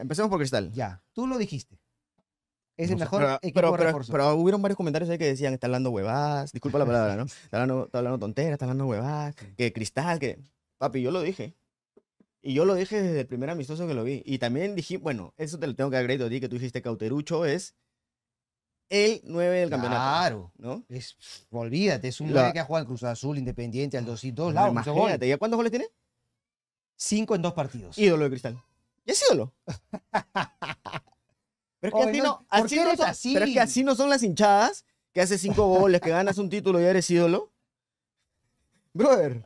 Empecemos por Cristal. Ya, tú lo dijiste. Es el mejor pero, equipo de pero, pero, hubieron varios comentarios ahí que decían, está hablando huevadas, disculpa la palabra, ¿no? Está hablando, está hablando tonteras, está hablando huevadas, que Cristal, que... Papi, yo lo dije. Y yo lo dije desde el primer amistoso que lo vi. Y también dije, bueno, eso te lo tengo que agregar a ti, que tú dijiste Cauterucho es el 9 del campeonato. Claro. ¿no? Es, olvídate, es un 9 que ha jugado en Cruz Azul, Independiente, al 2 y 2 lados. Imagínate, ¿y cuántos goles tiene? Cinco en dos partidos. Ídolo de Cristal es ídolo. Pero es que, así, no, son, las hinchadas, que hace cinco goles, que ganas un título y eres ídolo. Brother.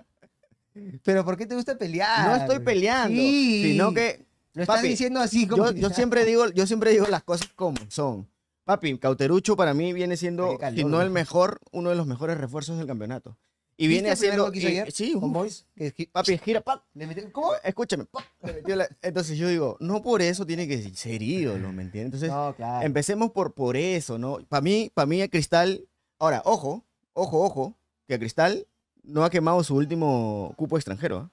Pero ¿por qué te gusta pelear? No estoy peleando, sino que... Lo estás diciendo así Yo, siempre digo, yo siempre digo las cosas como son. Papi, Cauterucho para mí viene siendo, si no el mejor, uno de los mejores refuerzos del campeonato. Y viene haciendo. Eh, sí, un Boys. papi, gira, pa. ¿Cómo? Escúchame. entonces yo digo, no por eso tiene que ser ídolo, ¿me entiendes? Entonces, empecemos por, por eso, ¿no? Para mí, para mí, a Cristal. Ahora, ojo, ojo, ojo, que a Cristal no ha quemado su último cupo extranjero. ¿ah?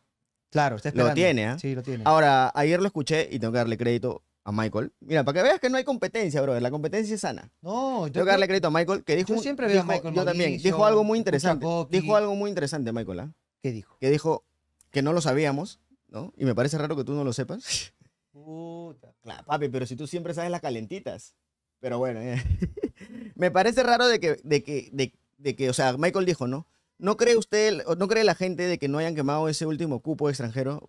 Claro, está esperando. Lo tiene, ¿eh? Sí, lo tiene. Ahora, ayer lo escuché y tengo que darle crédito a Michael. Mira, para que veas que no hay competencia, brother. La competencia es sana. No, yo que darle crédito a Michael, que dijo. Yo siempre veo a Michael. Yo también. Dijo algo muy interesante. Dijo algo muy interesante, Michael. ¿ah? ¿Qué dijo? Que dijo que no lo sabíamos, ¿no? Y me parece raro que tú no lo sepas. Puta. papi, pero si tú siempre sabes las calentitas. Pero bueno, eh. me parece raro de que, de que, de, que, o sea, Michael dijo, ¿no? ¿No cree usted, no cree la gente de que no hayan quemado ese último cupo extranjero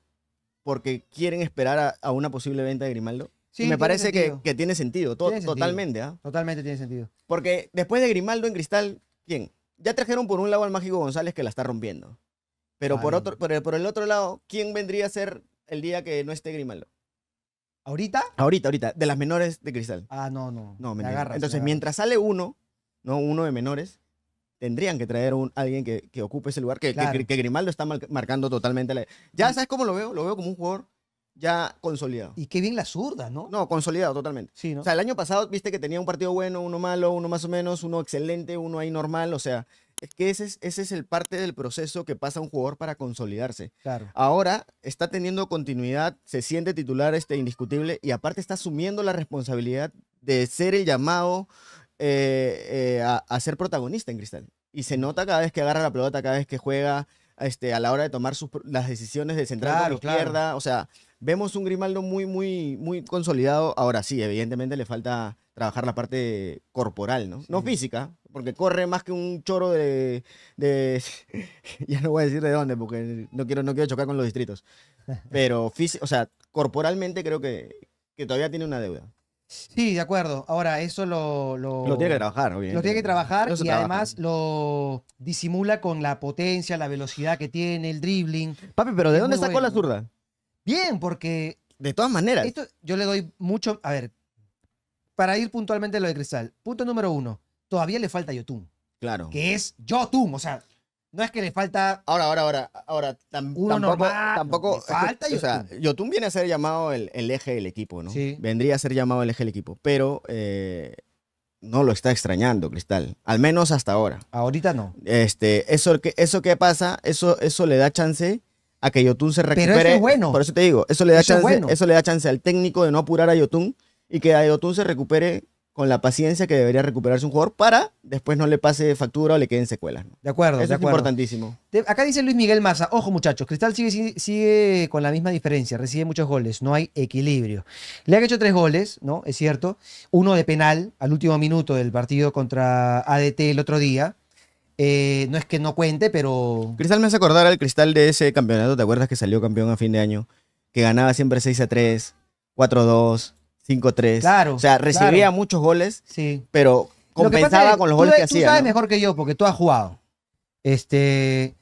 porque quieren esperar a una posible venta de Grimaldo? me parece que, tiene sentido, totalmente. ¿ah? Totalmente tiene sentido. Porque después de Grimaldo en Cristal, ¿quién? Ya trajeron por un lado al Mágico González que la está rompiendo. Pero por, ah, otro, por el, otro lado, ¿quién vendría a ser el día que no esté Grimaldo? ¿Ahorita? Ahorita, ahorita. De las menores de Cristal. Ah, no, no. No, Entonces, mientras sale uno, no uno de menores, tendrían que traer a alguien que, ocupe ese lugar, que, Grimaldo está marcando totalmente. Ya sabes cómo lo veo, lo veo como un jugador ya consolidado. Y qué bien la zurda, ¿no? No, consolidado totalmente. Sí, ¿no? O sea, el año pasado viste que tenía un partido bueno, uno malo, uno más o menos, uno excelente, uno ahí normal. O sea, es que ese es, ese es el parte del proceso que pasa un jugador para consolidarse. Claro. Ahora está teniendo continuidad, se siente titular este indiscutible y aparte está asumiendo la responsabilidad de ser el llamado eh, eh, a, ser protagonista en Cristal. Y se nota cada vez que agarra la pelota, cada vez que juega. Este, a la hora de tomar las decisiones de central claro, o izquierda. O sea, Vemos un Grimaldo muy, muy, muy consolidado. Ahora sí, evidentemente le falta trabajar la parte corporal, ¿no? No física, porque corre más que un choro de, ya no voy a decir de dónde, porque no quiero, no quiero chocar con los distritos. Pero, o sea, corporalmente creo que, que todavía tiene una deuda. Sí, de acuerdo. Ahora, eso lo... Lo, tiene que trabajar, obviamente. Lo tiene que trabajar y además lo disimula con la potencia, la velocidad que tiene, el dribbling. Papi, pero ¿de dónde sacó la zurda? Bien, porque. De todas maneras. yo le doy mucho. A ver, para ir puntualmente a lo de Cristal. Punto número uno. Todavía le falta Yotun. Claro. Que es Yotun. O sea, no es que le falta. Ahora, ahora, ahora. Ahora, uno tampoco. Normal, tampoco falta Yotun. O sea, Yotun viene a ser llamado el, eje del equipo, ¿no? Sí. Vendría a ser llamado el eje del equipo. Pero. Eh, no lo está extrañando, Cristal. Al menos hasta ahora. Ahorita no. Este, eso, eso que pasa, eso, eso le da chance a que Yotun se recupere. Pero es bueno. Por eso te digo, eso le da, chance, eso le da chance al técnico de no apurar a Yotun y que a Yotun se recupere con la paciencia que debería recuperarse un jugador para después no le pase factura o le queden secuelas. De acuerdo, es importantísimo. acá dice Luis Miguel Maza, ojo muchachos, Cristal sigue, sigue, con la misma diferencia, recibe muchos goles, no hay equilibrio. Le han hecho tres goles, ¿no? Es cierto, uno de penal al último minuto del partido contra ADT el otro día, eh, no es que no cuente, pero. Cristal me hace acordar al Cristal de ese campeonato, ¿te acuerdas que salió campeón a fin de año? Que ganaba siempre 6 a 3, 4 a 2, 5 a 3. Claro. O sea, recibía muchos goles, sí. pero compensaba con los goles que hacía. Tú sabes mejor que yo, porque tú has jugado. Este,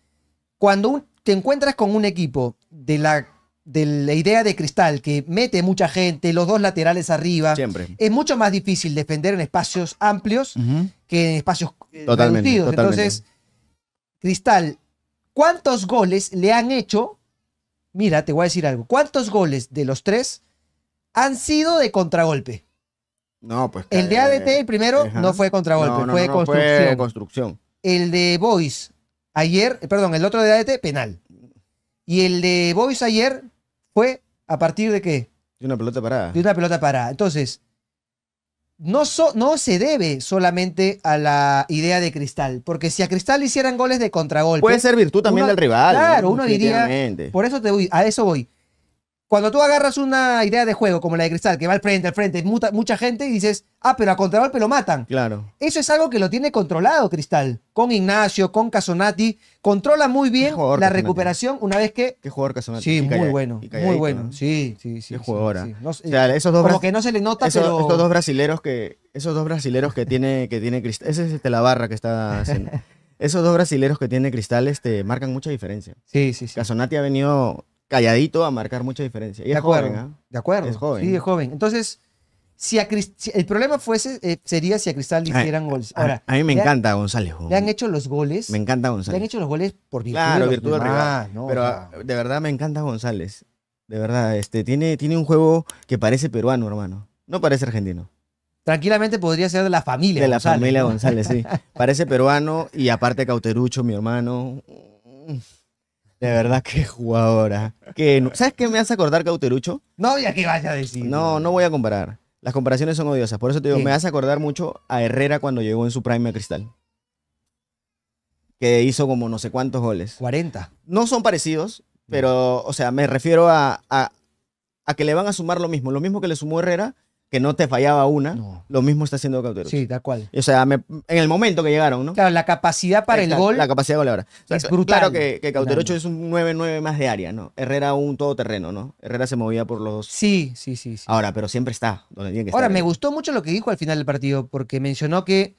cuando te encuentras con un equipo de la de la idea de Cristal, que mete mucha gente, los dos laterales arriba. Siempre. Es mucho más difícil defender en espacios amplios que en espacios eh, totalmente, Entonces, Cristal, ¿cuántos goles le han hecho? Mira, te voy a decir algo. ¿Cuántos goles de los tres han sido de contragolpe? No, pues. El de ADT, el primero, no fue contragolpe, fue, no, construcción. fue construcción. El de Boys, ayer, eh, perdón, el otro de ADT, penal. Y el de Boys ayer fue a partir de qué? De una pelota parada. De una pelota parada. Entonces, no, no se debe solamente a la idea de Cristal, porque si a Cristal hicieran goles de contragolpe. Puede ser virtud también del rival. Claro, uno diría. Por eso te voy, a eso voy. Cuando tú agarras una idea de juego como la de Cristal, que va al frente, al frente, mucha gente y dices, ah, pero a pero lo matan. Claro. Eso es algo que lo tiene controlado Cristal. Con Ignacio, con Casonati. Controla muy bien la recuperación una vez que. Qué jugador Casonati. Sí, muy bueno. Muy bueno. Sí, sí, sí. Qué jugadora. como que no se le nota, esos, pero... dos brasileros que. Esos dos brasileros que tiene, que tiene Cristal. Ese es este, la barra que está haciendo. esos dos brasileros que tiene Cristal este, marcan mucha diferencia. Sí, sí, sí. Casonati ha venido calladito a marcar mucha diferencia. Y de acuerdo, ¿ah? De acuerdo. Es joven. Sí, es joven. Entonces, si, el problema fuese, eh, sería si a Cristal le hicieran goles. Ahora, a, mí me encanta González. Le han hecho los goles. Me encanta González. Le han hecho los goles por virtud Claro, de virtud del rival. pero ah, de verdad me encanta González. De verdad, este, tiene, tiene un juego que parece peruano, hermano. No parece argentino. Tranquilamente podría ser de la familia. De la familia González, sí. Parece peruano y aparte cauterucho, mi hermano. De verdad, qué jugadora. ¿Sabes qué me hace acordar, Cauterucho? No, ya qué vas a decir. No, no voy a comparar. Las comparaciones son odiosas. Por eso te digo, me hace acordar mucho a Herrera cuando llegó en su prime a Cristal. Que hizo como no sé cuántos goles. 40. No son parecidos, pero, o sea, me refiero a, a, a que le van a sumar lo mismo. Lo mismo que le sumó Herrera, que no te fallaba una, lo mismo está haciendo Cauterocho. Sí, tal cual. O sea, en el momento que llegaron, ¿no? Claro, la capacidad para el gol. La capacidad de gol es brutal. Claro que, que es un 9-9 más de área, ¿no? Herrera un todoterreno, ¿no? Herrera se movía por los. Sí, sí, sí. Ahora, pero siempre está donde tiene que estar. Ahora, me gustó mucho lo que dijo al final del partido, porque mencionó que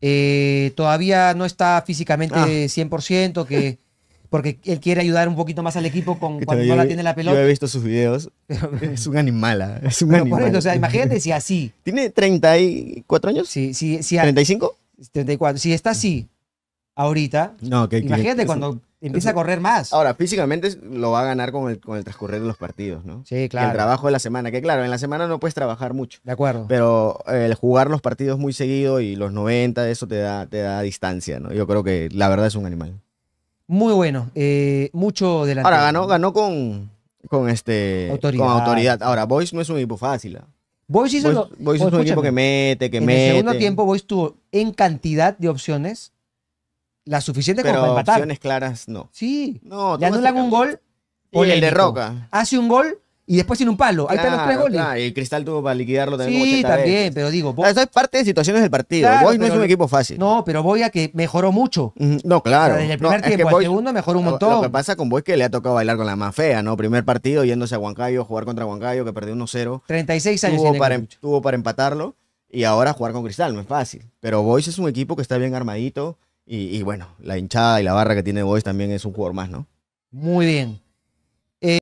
eh, todavía no está físicamente 100%, ah. que. porque él quiere ayudar un poquito más al equipo con cuando no la tiene la pelota. Yo he visto sus videos. es un animal, ah, es un animal. eso, imagínate si así. ¿Tiene 34 años? Sí, sí, sí. ¿35? 34. Si está así ahorita, no, que imagínate cuando empieza a correr más. Ahora, físicamente lo va a ganar con el, transcurrir de los partidos, ¿no? Sí, claro. el trabajo de la semana, que claro, en la semana no puedes trabajar mucho. De acuerdo. Pero el jugar los partidos muy seguido y los 90, eso te da, te da distancia, ¿no? Yo creo que la verdad es un animal. Muy bueno, eh, mucho delante. Ahora ganó, ganó con, con, este, autoridad. con autoridad. Ahora, Boys no es un equipo fácil. Boyce ¿ah? Boys, hizo lo, Boys es un equipo que mete, que mete. En el segundo tiempo, Boys tuvo en cantidad de opciones la suficiente como para empatar. opciones claras no. Sí. No, Le anulan un gol. Y el de Roca. Hace un gol y después sin un palo. Ahí están los tres goles. y Cristal tuvo para liquidarlo también. Sí, también, pero digo. Ah, eso es parte de situaciones del partido. no es un equipo fácil. No, pero Boy a que mejoró mucho. No, claro. desde el primer tiempo al segundo mejoró un montón. Lo, que pasa con Boy es que le ha tocado bailar con la más fea, ¿no? Primer partido yéndose a Huancayo, jugar contra Huancayo, que perdió 1-0. 36 años. Tuvo, para, em- para empatarlo y ahora jugar con Cristal, no es fácil. Pero Boy es un equipo que está bien armadito y, y bueno, la hinchada y la barra que tiene Boy también es un jugador más, ¿no? Muy bien.